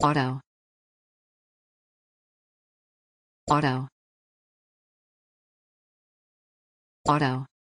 auto auto auto